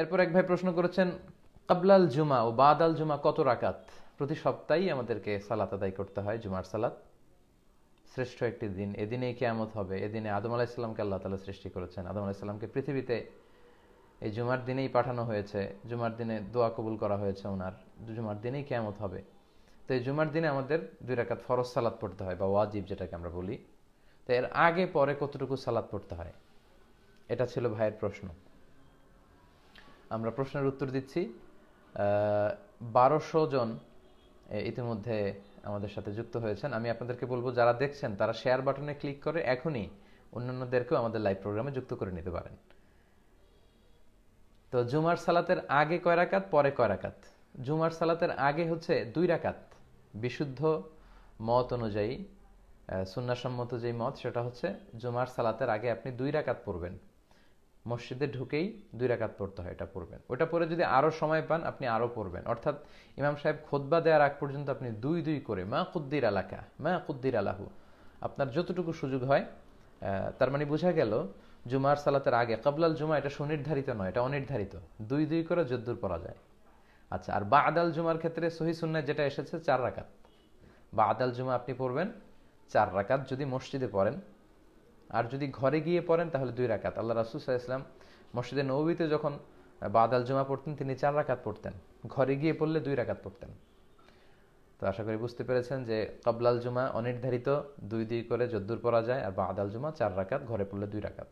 এরপর এক ভাই প্রশ্ন করেছেন কাবলাল জুমা ও বাদাল জুমা কত রাকাত প্রতি সপ্তাহেই আমাদেরকে সালাত আদায় করতে হয় জুমার সালাত শ্রেষ্ঠ একটি দিন এদিনে কেয়ামত হবে এদিনে আদম ইসলামকে আল্লাহ তালা সৃষ্টি করেছেন আদম ইসলামকে পৃথিবীতে এই জুমার দিনেই পাঠানো হয়েছে জুমার দিনে দোয়া কবুল করা হয়েছে ওনার জুমার দিনেই কেয়ামত হবে তো এই জুমার দিনে আমাদের দুই রাকাত ফরজ সালাত পড়তে হয় বা ওয়াজিব যেটাকে আমরা বলি তো এর আগে পরে কতটুকু সালাত পড়তে হয় এটা ছিল ভাইয়ের প্রশ্ন আমরা প্রশ্নের উত্তর দিচ্ছি বারোশো জন ইতিমধ্যে আমাদের সাথে যুক্ত হয়েছেন আমি আপনাদেরকে বলবো যারা দেখছেন তারা শেয়ার বাটনে ক্লিক করে এখনই অন্যান্যদেরকেও আমাদের লাইভ প্রোগ্রামে যুক্ত করে নিতে পারেন তো জুমার সালাতের আগে কয় রাকাত পরে কয় রাকাত জুমার সালাতের আগে হচ্ছে দুই রাকাত বিশুদ্ধ মত অনুযায়ী সুন্নাসম্মত যেই মত সেটা হচ্ছে জুমার সালাতের আগে আপনি দুই রাকাত পড়বেন মসজিদে ঢুকেই দুই রাকাত পড়তে হয় এটা পড়বেন ওটা পরে যদি আরও সময় পান আপনি আরও পড়বেন অর্থাৎ ইমাম সাহেব খোদবা দেওয়ার আগ পর্যন্ত আপনি দুই দুই করে মা কুদ্দির আলাকা মা কুদ্দির আলাহু আপনার যতটুকু সুযোগ হয় তার মানে বোঝা গেল জুমার সালাতের আগে কাবলাল জুমা এটা সুনির্ধারিত নয় এটা অনির্ধারিত দুই দুই করে যদ্দুর পড়া যায় আচ্ছা আর বা আদাল জুমার ক্ষেত্রে সহি সুন্নায় যেটা এসেছে চার রাকাত বা আদাল জুমা আপনি পড়বেন চার রাকাত যদি মসজিদে পড়েন আর যদি ঘরে গিয়ে পড়েন তাহলে দুই রাকাত আল্লাহ রাসুল ইসলাম মসজিদে নবীতে যখন বাদাল জমা পড়তেন তিনি চার রাকাত পড়তেন ঘরে গিয়ে পড়লে দুই রাকাত পড়তেন তো আশা করি বুঝতে পেরেছেন যে কবলাল জুমা অনির্ধারিত দুই দুই করে যদ্দুর পরা যায় আর বা আদাল জুমা চার রাকাত ঘরে পড়লে দুই রাকাত